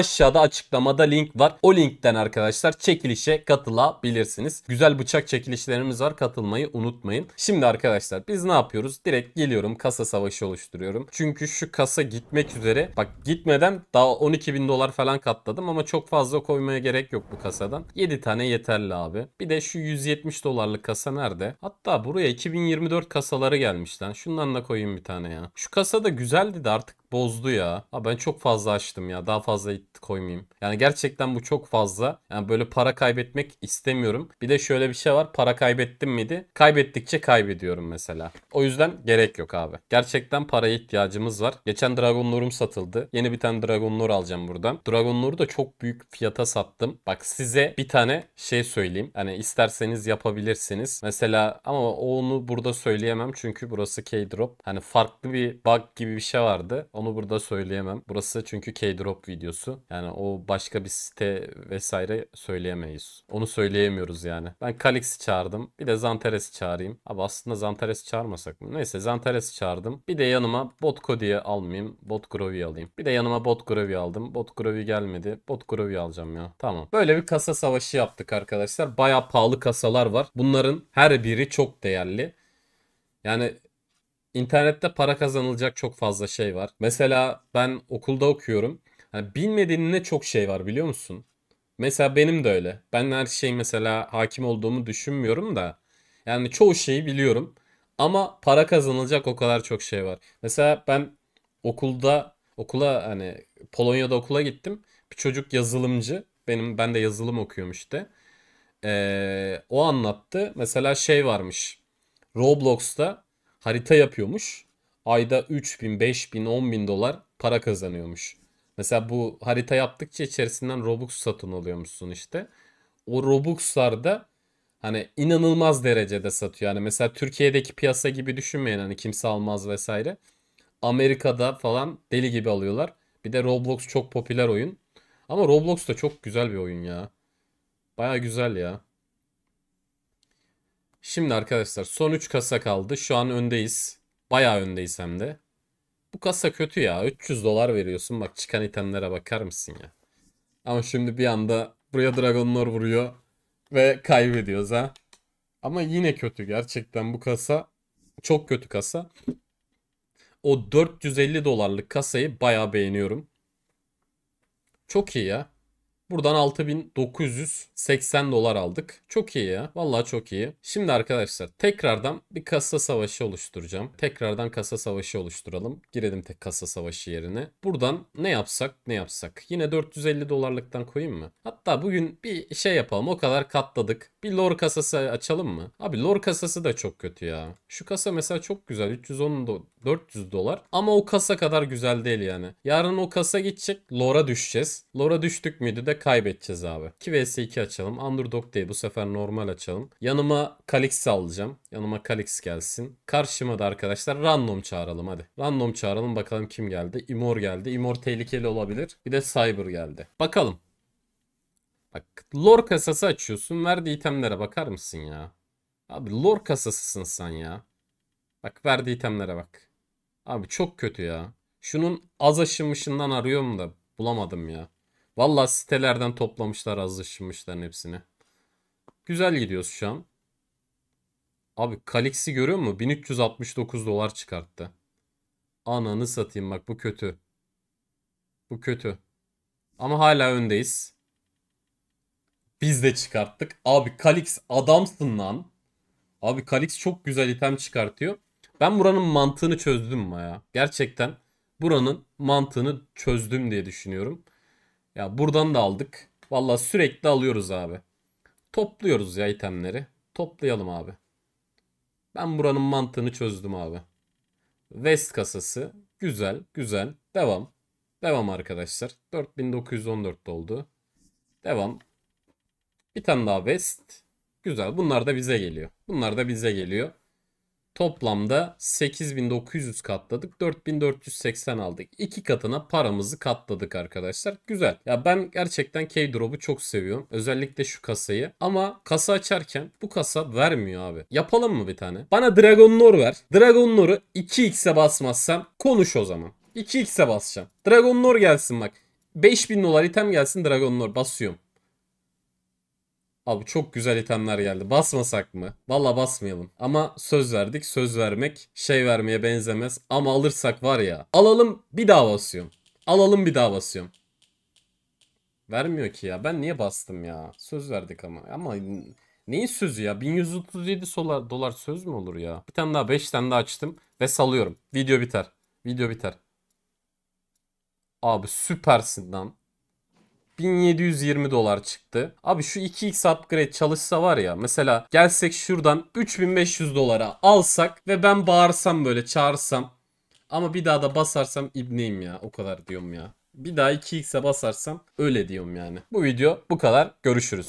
Aşağıda açıklamada link var. O linkten arkadaşlar çekilişe katılabilirsiniz. Güzel bıçak çekilişlerimiz var. Katılmayı unutmayın. Şimdi arkadaşlar biz ne yapıyoruz? Direkt geliyorum kasa savaşı oluşturuyorum. Çünkü şu kasa gitmek üzere. Bak gitmeden daha 12 bin dolar falan katladım ama çok fazla koymaya gerek yok bu kasadan. 7 tane yeterli abi. Bir de şu 170 dolarlık kasa nerede? Hatta buraya 2024 kasaları gelmiş lan. Şundan da koyayım bir tane ya. Şu kasa da güzeldi de artık bozdu ya. Ha ben çok fazla açtım ya. Daha fazla koymayayım. Yani gerçekten bu çok fazla. Yani böyle para kaybetmek istemiyorum. Bir de şöyle bir şey var. Para kaybettim miydi? Kaybettikçe kaybediyorum mesela. O yüzden gerek yok abi. Gerçekten paraya ihtiyacımız var. Geçen Dragon Lord'um satıldı. Yeni bir tane Dragon Lord alacağım buradan. Dragon Lord'u da çok büyük fiyata sattım. Bak size bir tane şey söyleyeyim. Hani isterseniz yapabilirsiniz. Mesela ama onu burada söyleyemem çünkü burası K-Drop. Hani farklı bir bug gibi bir şey vardı. Onu burada söyleyemem. Burası çünkü K-Drop videosu. Yani o başka bir site vesaire söyleyemeyiz. Onu söyleyemiyoruz yani. Ben Kalix'i çağırdım. Bir de Zantares'i çağırayım. Ama aslında Zantares'i çağırmasak mı? Neyse Zantares'i çağırdım. Bir de yanıma Bot Cody'yi almayayım. Bot Grovi'yi alayım. Bir de yanıma Bot Grovi'yi aldım. Bot Grovi gelmedi. Bot Grovy alacağım ya. Tamam. Böyle bir kasa savaşı yaptık arkadaşlar. Baya pahalı kasalar var. Bunların her biri çok değerli. Yani internette para kazanılacak çok fazla şey var. Mesela ben okulda okuyorum. Yani bilmediğin ne çok şey var biliyor musun? Mesela benim de öyle. Ben her şey mesela hakim olduğumu düşünmüyorum da. Yani çoğu şeyi biliyorum. Ama para kazanılacak o kadar çok şey var. Mesela ben okulda okula hani Polonya'da okula gittim. Bir çocuk yazılımcı. Benim ben de yazılım okuyorum işte. Ee, o anlattı. Mesela şey varmış. Roblox'ta harita yapıyormuş. Ayda 3 bin, 5 bin, 10 bin dolar para kazanıyormuş. Mesela bu harita yaptıkça içerisinden Robux satın alıyormuşsun işte. O Robux'lar da hani inanılmaz derecede satıyor. Yani mesela Türkiye'deki piyasa gibi düşünmeyin hani kimse almaz vesaire. Amerika'da falan deli gibi alıyorlar. Bir de Roblox çok popüler oyun. Ama Roblox da çok güzel bir oyun ya. Baya güzel ya. Şimdi arkadaşlar son 3 kasa kaldı. Şu an öndeyiz. Bayağı öndeyiz hem de. Bu kasa kötü ya. 300 dolar veriyorsun. Bak çıkan itemlere bakar mısın ya. Ama şimdi bir anda buraya dragonlar vuruyor. Ve kaybediyoruz ha. Ama yine kötü gerçekten bu kasa. Çok kötü kasa. O 450 dolarlık kasayı bayağı beğeniyorum. Çok iyi ya. Buradan 6980 dolar aldık. Çok iyi ya. Vallahi çok iyi. Şimdi arkadaşlar tekrardan bir kasa savaşı oluşturacağım. Tekrardan kasa savaşı oluşturalım. Girelim tek kasa savaşı yerine. Buradan ne yapsak ne yapsak. Yine 450 dolarlıktan koyayım mı? Hatta bugün bir şey yapalım. O kadar katladık. Bir lore kasası açalım mı? Abi lore kasası da çok kötü ya. Şu kasa mesela çok güzel. 310 do 400 dolar. Ama o kasa kadar güzel değil yani. Yarın o kasa gidecek. Lore'a düşeceğiz. Lore'a düştük müydü de kaybedeceğiz abi. 2 vs 2 açalım. Underdog değil bu sefer normal açalım. Yanıma Kalix alacağım. Yanıma Kalix gelsin. Karşıma da arkadaşlar random çağıralım hadi. Random çağıralım bakalım kim geldi. Imor geldi. Imor tehlikeli olabilir. Bir de Cyber geldi. Bakalım. Bak lore kasası açıyorsun. Verdiği itemlere bakar mısın ya? Abi lore kasasısın sen ya. Bak verdiği itemlere bak. Abi çok kötü ya. Şunun az aşımışından arıyorum da bulamadım ya. Valla sitelerden toplamışlar azlaşmışların hepsini. Güzel gidiyoruz şu an. Abi Kalix'i görüyor musun? 1369 dolar çıkarttı. Ananı satayım bak bu kötü. Bu kötü. Ama hala öndeyiz. Biz de çıkarttık. Abi Kalix adamsın lan. Abi Kalix çok güzel item çıkartıyor. Ben buranın mantığını çözdüm ya. Gerçekten buranın mantığını çözdüm diye düşünüyorum. Ya buradan da aldık. Valla sürekli alıyoruz abi. Topluyoruz ya itemleri. Toplayalım abi. Ben buranın mantığını çözdüm abi. West kasası. Güzel, güzel. Devam. Devam arkadaşlar. 4914 oldu. Devam. Bir tane daha West. Güzel. Bunlar da bize geliyor. Bunlar da bize geliyor. Toplamda 8900 katladık. 4480 aldık. İki katına paramızı katladık arkadaşlar. Güzel. Ya ben gerçekten K-Drop'u çok seviyorum. Özellikle şu kasayı. Ama kasa açarken bu kasa vermiyor abi. Yapalım mı bir tane? Bana Dragon Lore ver. Dragon Lore'u 2x'e basmazsam konuş o zaman. 2x'e basacağım. Dragon Lore gelsin bak. 5000 dolar item gelsin Dragon Lore basıyorum. Abi çok güzel itemler geldi. Basmasak mı? Valla basmayalım. Ama söz verdik. Söz vermek şey vermeye benzemez. Ama alırsak var ya. Alalım bir daha basıyorum. Alalım bir daha basıyorum. Vermiyor ki ya. Ben niye bastım ya? Söz verdik ama. Ama neyin sözü ya? 1137 dolar, söz mü olur ya? Bir tane daha 5 tane daha açtım. Ve salıyorum. Video biter. Video biter. Abi süpersin lan. 1720 dolar çıktı. Abi şu 2x upgrade çalışsa var ya mesela gelsek şuradan 3500 dolara alsak ve ben bağırsam böyle çağırsam ama bir daha da basarsam ibneyim ya o kadar diyorum ya. Bir daha 2x'e basarsam öyle diyorum yani. Bu video bu kadar. Görüşürüz.